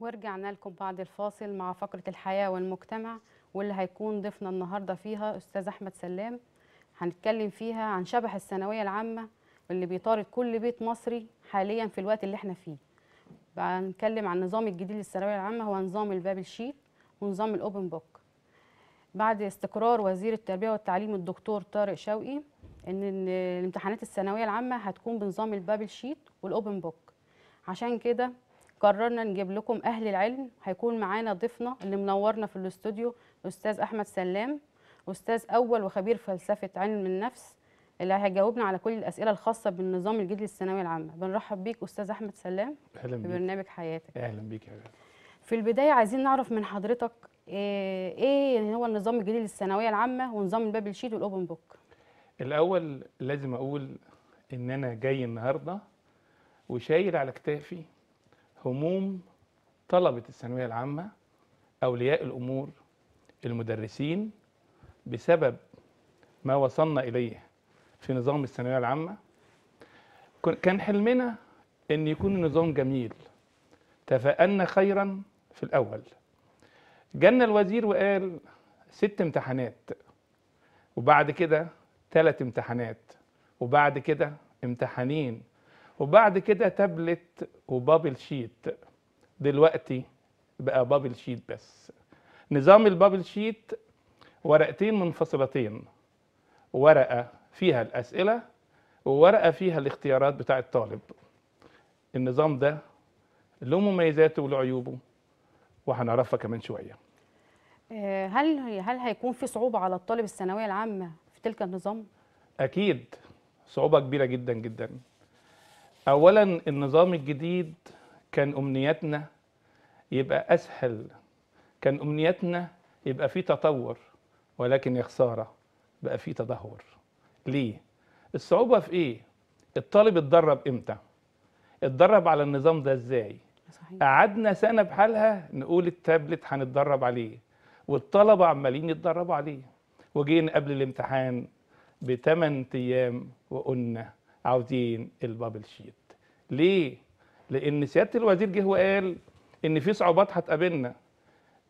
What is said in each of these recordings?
ورجعنا لكم بعد الفاصل مع فقرة الحياة والمجتمع واللي هيكون ضيفنا النهاردة فيها أستاذ أحمد سلام هنتكلم فيها عن شبح الثانوية العامة اللي بيطارد كل بيت مصري حاليا في الوقت اللي احنا فيه بقى هنتكلم عن النظام الجديد للثانوية العامة هو نظام الباب الشيت ونظام الأوبن بوك بعد استقرار وزير التربيه والتعليم الدكتور طارق شوقي ان الامتحانات الثانويه العامه هتكون بنظام البابل شيت والاوبن بوك عشان كده قررنا نجيب لكم اهل العلم هيكون معانا ضيفنا اللي منورنا في الاستوديو الاستاذ احمد سلام استاذ اول وخبير فلسفه علم النفس اللي هيجاوبنا على كل الاسئله الخاصه بالنظام الجديد للثانويه العامه بنرحب بيك استاذ احمد سلام اهلا بيك. في برنامج حياتك اهلا بيك يا في البدايه عايزين نعرف من حضرتك آه، ايه يعني هو النظام الجديد للثانويه العامه ونظام البابل شيت والاوبن بوك الاول لازم اقول ان انا جاي النهارده وشايل على كتافي هموم طلبه الثانويه العامه اولياء الامور المدرسين بسبب ما وصلنا اليه في نظام الثانويه العامه كان حلمنا ان يكون النظام جميل تفاءلنا خيرا في الاول جالنا الوزير وقال ست امتحانات وبعد كده ثلاث امتحانات وبعد كده امتحانين وبعد كده تابلت وبابل شيت دلوقتي بقى بابل شيت بس نظام البابل شيت ورقتين منفصلتين ورقة فيها الأسئلة وورقة فيها الاختيارات بتاع الطالب النظام ده له مميزاته وله عيوبه وهنعرفها كمان شويه آه، هل هل هيكون في صعوبه على الطالب الثانويه العامه في تلك النظام اكيد صعوبه كبيره جدا جدا اولا النظام الجديد كان امنياتنا يبقى اسهل كان امنياتنا يبقى في تطور ولكن يا خساره بقى في تدهور ليه الصعوبه في ايه الطالب اتدرب امتى اتدرب على النظام ده ازاي صحيح. قعدنا سنه بحالها نقول التابلت هنتدرب عليه والطلبه عمالين يتدربوا عليه وجينا قبل الامتحان بثمان ايام وقلنا عاوزين البابل شيت ليه لان سياده الوزير جه وقال ان في صعوبات هتقابلنا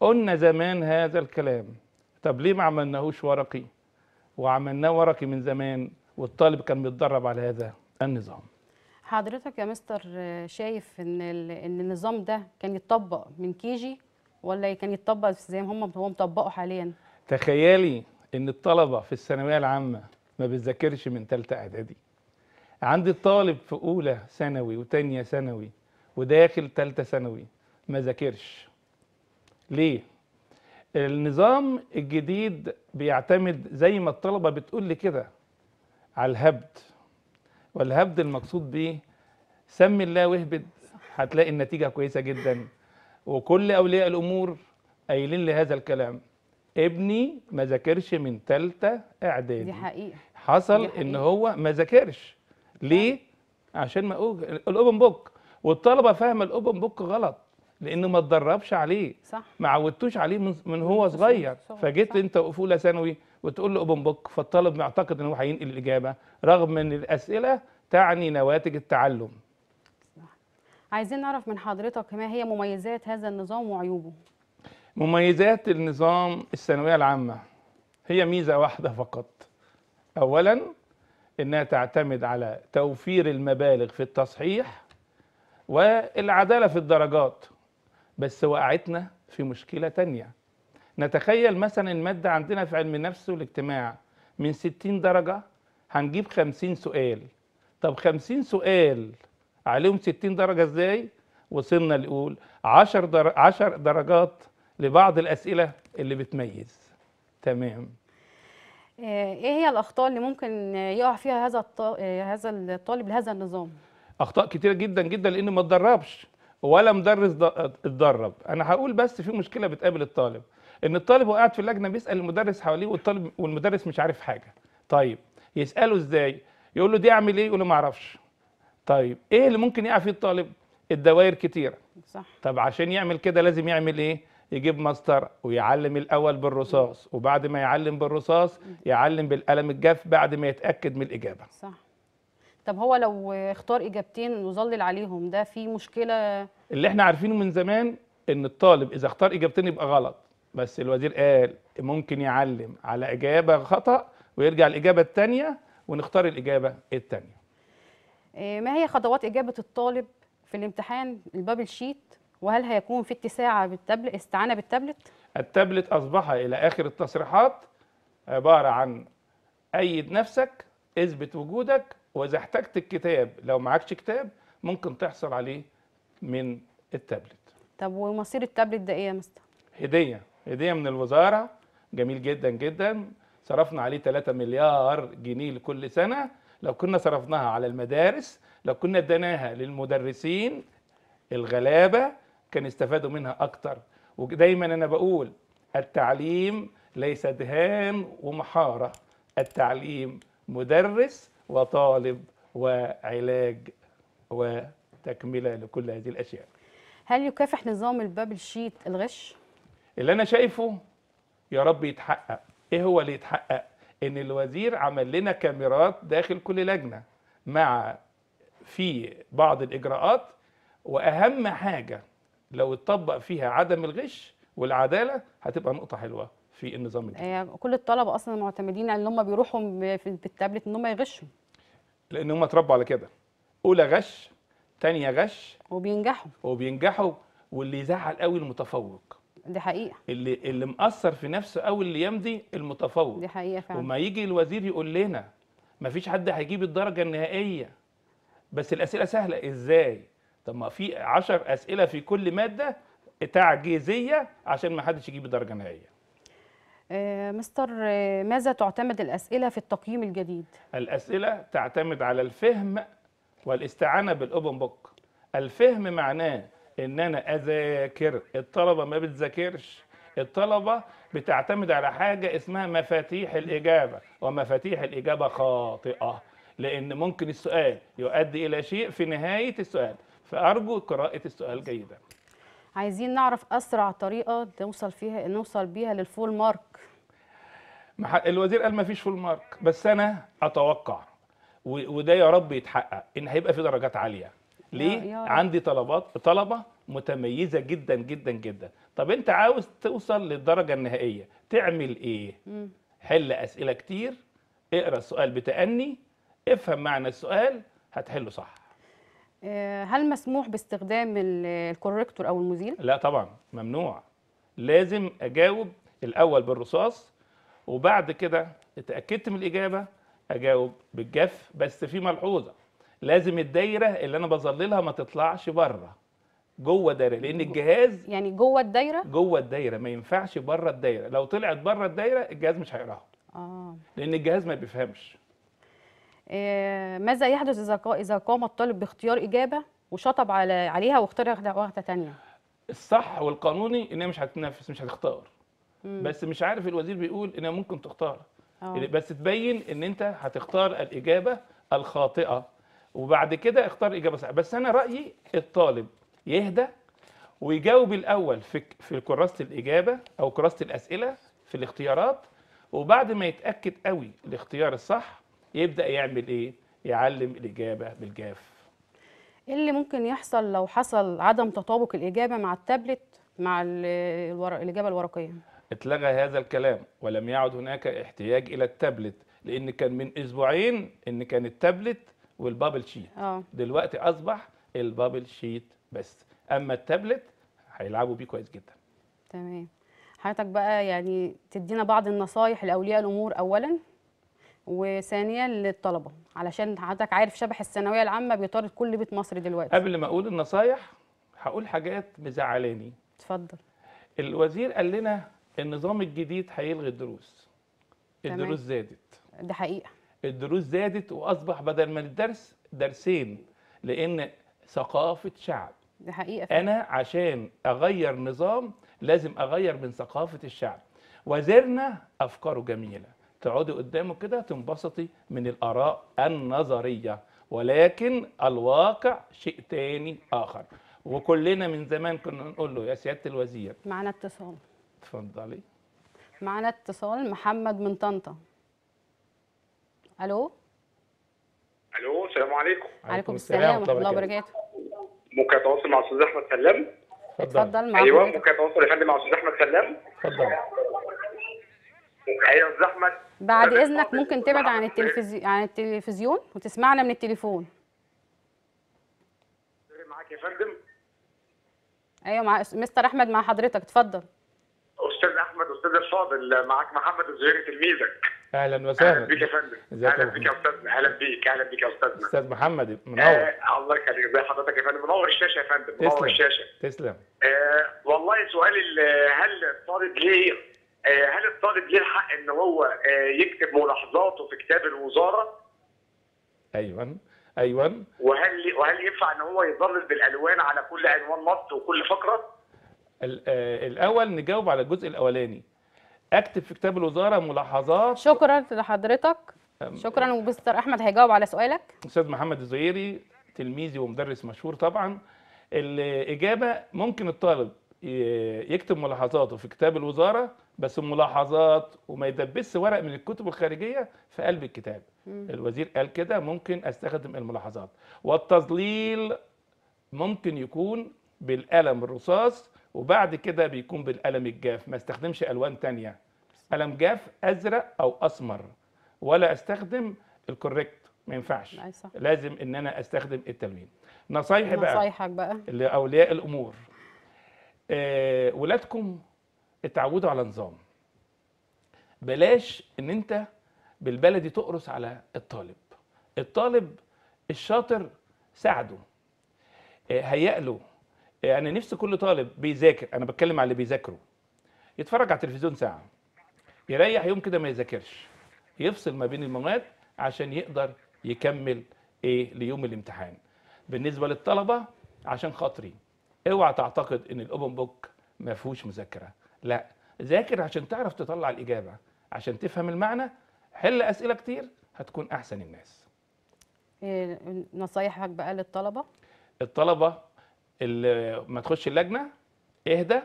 قلنا زمان هذا الكلام طب ليه ما عملناهوش ورقي وعملناه ورقي من زمان والطالب كان بيتدرب على هذا النظام حضرتك يا مستر شايف ان ان النظام ده كان يتطبق من كيجي ولا كان يتطبق زي ما هم هو مطبقه حاليا تخيلي ان الطلبه في الثانويه العامه ما بتذاكرش من ثالثه اعدادي عندي الطالب في اولى ثانوي وثانيه ثانوي وداخل ثالثه ثانوي ما ذاكرش ليه النظام الجديد بيعتمد زي ما الطلبه بتقول لي كده على الهبد والهبد المقصود بيه سمي الله واهبد هتلاقي النتيجة كويسة جدا وكل أولياء الأمور قايلين لهذا الكلام ابني ما ذاكرش من ثالثه إعدادي دي حقيقة حصل دي حقيقة. إن هو ما ذاكرش ليه؟ عشان ما الأوبن بوك والطلبة فاهمة الأوبن بوك غلط لانه ما تدربش عليه صح ما عودتوش عليه من, من هو صغير فجيت انت اولى ثانوي وتقول له اوبن بوك فالطالب معتقد ان هو هينقل الاجابه رغم ان الاسئله تعني نواتج التعلم عايزين نعرف من حضرتك ما هي مميزات هذا النظام وعيوبه مميزات النظام الثانويه العامه هي ميزه واحده فقط اولا انها تعتمد على توفير المبالغ في التصحيح والعداله في الدرجات بس وقعتنا في مشكله ثانيه. نتخيل مثلا المادة عندنا في علم النفس والاجتماع من 60 درجة هنجيب 50 سؤال طب 50 سؤال عليهم 60 درجة ازاي وصلنا لقول 10 در... 10 درجات لبعض الأسئلة اللي بتميز تمام آه، ايه هي الاخطاء اللي ممكن يقع فيها هذا هذا الطالب لهذا النظام اخطاء كتيره جدا جدا لانه ما تدربش ولا مدرس اتدرب انا هقول بس في مشكله بتقابل الطالب ان الطالب هو قاعد في اللجنه بيسال المدرس حواليه والطالب والمدرس مش عارف حاجه طيب يساله ازاي يقول له دي اعمل ايه يقول له ما اعرفش طيب ايه اللي ممكن يقع فيه الطالب الدوائر كتيره صح طب عشان يعمل كده لازم يعمل ايه يجيب مسطره ويعلم الاول بالرصاص وبعد ما يعلم بالرصاص يعلم بالقلم الجاف بعد ما يتاكد من الاجابه صح طب هو لو اختار اجابتين وظلل عليهم ده في مشكله اللي احنا عارفينه من زمان ان الطالب اذا اختار اجابتين يبقى غلط بس الوزير قال ممكن يعلم على إجابة خطأ ويرجع الإجابة الثانية ونختار الإجابة الثانية آه، ما هي خطوات إجابة الطالب في الامتحان البابل شيت وهل هيكون في اتساع بالتابلت استعانة بالتابلت؟ التابلت أصبح إلى آخر التصريحات عبارة عن أيد نفسك اثبت وجودك وإذا احتجت الكتاب لو معكش كتاب ممكن تحصل عليه من التابلت طب ومصير التابلت ده إيه يا مستر؟ هدية هديه من الوزاره جميل جدا جدا صرفنا عليه 3 مليار جنيه لكل سنه لو كنا صرفناها على المدارس لو كنا اديناها للمدرسين الغلابه كان استفادوا منها اكتر ودايما انا بقول التعليم ليس دهان ومحاره التعليم مدرس وطالب وعلاج وتكمله لكل هذه الاشياء هل يكافح نظام البابل شيت الغش اللي انا شايفه يا رب يتحقق ايه هو اللي يتحقق ان الوزير عمل لنا كاميرات داخل كل لجنه مع في بعض الاجراءات واهم حاجه لو اتطبق فيها عدم الغش والعداله هتبقى نقطه حلوه في النظام الجديد كل الطلبه اصلا معتمدين على ان هم بيروحوا بالتابلت ان هم يغشوا لان هم اتربوا على كده اولى غش تانية غش وبينجحوا وبينجحوا واللي يزعل قوي المتفوق دي حقيقه اللي اللي مأثر في نفسه أول الايام دي المتفوق دي حقيقه فعلا وما يجي الوزير يقول لنا ما فيش حد هيجيب الدرجه النهائيه بس الاسئله سهله ازاي طب ما في 10 اسئله في كل ماده تعجيزيه عشان ما حدش يجيب درجه نهائيه آه، مستر آه، ماذا تعتمد الأسئلة في التقييم الجديد؟ الأسئلة تعتمد على الفهم والاستعانة بالأوبن بوك الفهم معناه ان انا اذاكر الطلبه ما بتذاكرش الطلبه بتعتمد على حاجه اسمها مفاتيح الاجابه ومفاتيح الاجابه خاطئه لان ممكن السؤال يؤدي الى شيء في نهايه السؤال فارجو قراءه السؤال جيدا عايزين نعرف اسرع طريقه نوصل فيها نوصل بيها للفول مارك الوزير قال ما فيش فول مارك بس انا اتوقع وده يا رب يتحقق ان هيبقى في درجات عاليه ليه؟ عندي طلبات طلبه متميزه جدا جدا جدا طب انت عاوز توصل للدرجه النهائيه تعمل ايه مم. حل اسئله كتير اقرا السؤال بتأني افهم معنى السؤال هتحله صح آه، هل مسموح باستخدام الكوريكتور او المزيل لا طبعا ممنوع لازم اجاوب الاول بالرصاص وبعد كده اتاكدت من الاجابه اجاوب بالجف بس في ملحوظه لازم الدايره اللي انا بظللها ما تطلعش بره جوه دايره لان الجهاز يعني جوه الدايره جوه الدايره ما ينفعش بره الدايره لو طلعت بره الدايره الجهاز مش هيقراها اه لان الجهاز ما بيفهمش آه، ماذا يحدث اذا اذا قام الطالب باختيار اجابه وشطب على عليها واختار واحده ثانيه الصح والقانوني ان هي مش هتنفذ مش هتختار مم. بس مش عارف الوزير بيقول ان ممكن تختار أوه. بس تبين ان انت هتختار الاجابه الخاطئه وبعد كده اختار اجابه صحيحه بس انا رايي الطالب يهدى ويجاوب الاول في في كراسه الاجابه او كراسه الاسئله في الاختيارات وبعد ما يتاكد قوي الاختيار الصح يبدا يعمل ايه يعلم الاجابه بالجاف ايه اللي ممكن يحصل لو حصل عدم تطابق الاجابه مع التابلت مع الورق الاجابه الورقيه اتلغى هذا الكلام ولم يعد هناك احتياج الى التابلت لان كان من اسبوعين ان كان التابلت والبابل شيت أوه. دلوقتي اصبح البابل شيت بس اما التابلت هيلعبوا بيه كويس جدا تمام حضرتك بقى يعني تدينا بعض النصايح لاولياء الامور اولا وثانيا للطلبه علشان حضرتك عارف شبح الثانويه العامه بيطارد كل بيت مصر دلوقتي قبل ما اقول النصايح هقول حاجات مزعلاني اتفضل الوزير قال لنا النظام الجديد هيلغي الدروس الدروس زادت ده حقيقه الدروس زادت واصبح بدل ما الدرس درسين لان ثقافه شعب ده حقيقه فعلا. انا عشان اغير نظام لازم اغير من ثقافه الشعب وزيرنا افكاره جميله تقعدي قدامه كده تنبسطي من الاراء النظريه ولكن الواقع شيء تاني اخر وكلنا من زمان كنا نقول له يا سياده الوزير معنا اتصال اتفضلي معنا اتصال محمد من طنطا الو الو السلام عليكم وعليكم السلام ورحمه الله وبركاته ممكن اتواصل مع استاذ احمد سلام اتفضل معاك ايوه ممكن اتواصل يا فندم مع استاذ احمد سلام اتفضل ايوه استاذ احمد بعد اذنك ممكن تبعد عن التلفزيون عن التلفزيون وتسمعنا من التليفون معاك يا فندم ايوه مع مستر احمد مع حضرتك اتفضل استاذ احمد استاذ الفاضل معاك محمد الزهيري تلميذك اهلا وسهلا اهلا بك يا فندم اهلا بك يا استاذ اهلا بيك اهلا بيك يا استاذنا استاذ محمد منور آه الله يخليك ازي حضرتك يا فندم منور الشاشه يا فندم منور الشاشه تسلم آه والله سؤال هل الطالب ليه آه هل الطالب ليه الحق ان هو آه يكتب ملاحظاته في كتاب الوزاره؟ ايوه ايوه وهل وهل ينفع ان هو يضلل بالالوان على كل عنوان نص وكل فقره؟ آه، الاول نجاوب على الجزء الاولاني اكتب في كتاب الوزاره ملاحظات شكرا لحضرتك شكرا ومستر احمد هيجاوب على سؤالك استاذ محمد الزهيري تلميذي ومدرس مشهور طبعا الاجابه ممكن الطالب يكتب ملاحظاته في كتاب الوزاره بس ملاحظات وما يدبسش ورق من الكتب الخارجيه في قلب الكتاب مم. الوزير قال كده ممكن استخدم الملاحظات والتظليل ممكن يكون بالقلم الرصاص وبعد كده بيكون بالقلم الجاف ما استخدمش الوان تانية قلم جاف ازرق او اسمر ولا استخدم الكوريكت ما ينفعش لازم ان انا استخدم التلوين نصايحي بقى نصايحك بقى لاولياء الامور آه ولادكم اتعودوا على نظام بلاش ان انت بالبلدي تقرص على الطالب الطالب الشاطر ساعده آه، هيأ له يعني نفسي كل طالب بيذاكر انا بتكلم على اللي بيذاكره يتفرج على التلفزيون ساعه يريح يوم كده ما يذاكرش يفصل ما بين المواد عشان يقدر يكمل ايه ليوم الامتحان بالنسبه للطلبه عشان خاطري اوعى تعتقد ان الاوبن بوك ما فيهوش مذاكره لا ذاكر عشان تعرف تطلع الاجابه عشان تفهم المعنى حل اسئله كتير هتكون احسن الناس إيه، نصايحك بقى للطلبه الطلبه ما تخش اللجنه اهدى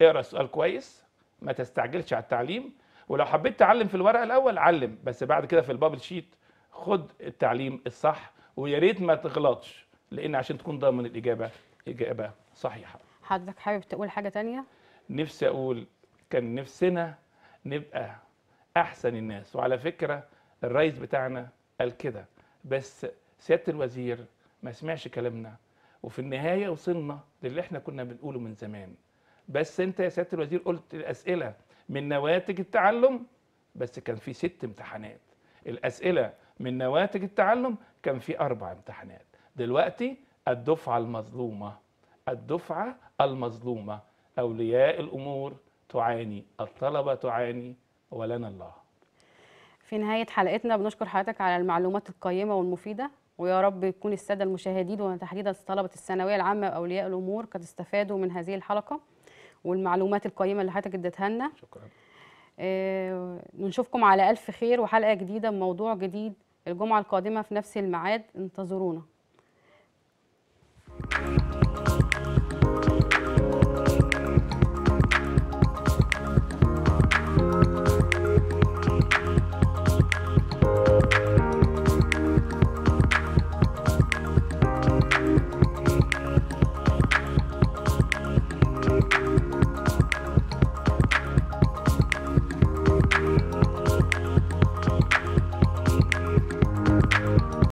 اقرا السؤال كويس ما تستعجلش على التعليم ولو حبيت تعلم في الورقه الاول علم بس بعد كده في البابل شيت خد التعليم الصح ويا ريت ما تغلطش لان عشان تكون ضامن الاجابه اجابه صحيحه حضرتك حابب تقول حاجه تانية نفسي اقول كان نفسنا نبقى احسن الناس وعلى فكره الرئيس بتاعنا قال كده بس سياده الوزير ما سمعش كلامنا وفي النهايه وصلنا للي احنا كنا بنقوله من زمان بس انت يا سياده الوزير قلت الاسئله من نواتج التعلم بس كان في ست امتحانات الاسئله من نواتج التعلم كان في اربع امتحانات دلوقتي الدفعه المظلومه الدفعه المظلومه اولياء الامور تعاني الطلبه تعاني ولنا الله في نهايه حلقتنا بنشكر حضرتك على المعلومات القيمه والمفيده ويا رب يكون الساده المشاهدين وتحديدا طلبه الثانويه العامه واولياء الامور قد استفادوا من هذه الحلقه والمعلومات القيمه اللي حضرتك اديتها لنا شكرا آه نشوفكم على الف خير وحلقه جديده بموضوع جديد الجمعه القادمه في نفس الميعاد انتظرونا